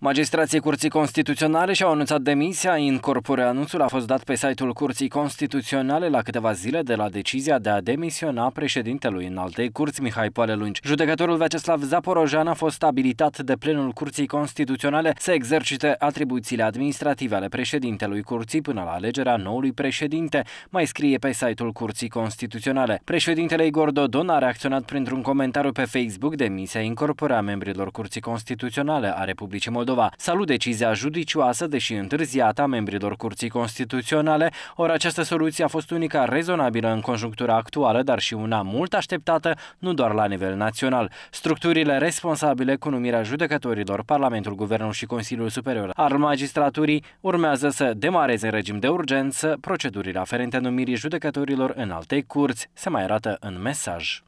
Magistrații Curții Constituționale și-au anunțat demisia în corpore. Anunțul a fost dat pe site-ul Curții Constituționale la câteva zile de la decizia de a demisiona președintelui în altei curți Mihai Poalelungi. Judecătorul Vyacheslav Zaporojan a fost abilitat de plenul Curții Constituționale să exercite atribuțiile administrative ale președintelui Curții până la alegerea noului președinte, mai scrie pe site-ul Curții Constituționale. Președintele Igor Dodon a reacționat printr-un comentariu pe Facebook demisia a membrilor Curții Constituționale a Republicii Moldova Moldova. Salut decizia judicioasă, deși întârziată a membrilor Curții Constituționale, ori această soluție a fost unica rezonabilă în conjunctura actuală, dar și una mult așteptată, nu doar la nivel național. Structurile responsabile cu numirea judecătorilor, Parlamentul, Guvernul și Consiliul Superior al Magistraturii urmează să demareze în regim de urgență procedurile aferente numirii judecătorilor în alte curți, se mai arată în mesaj.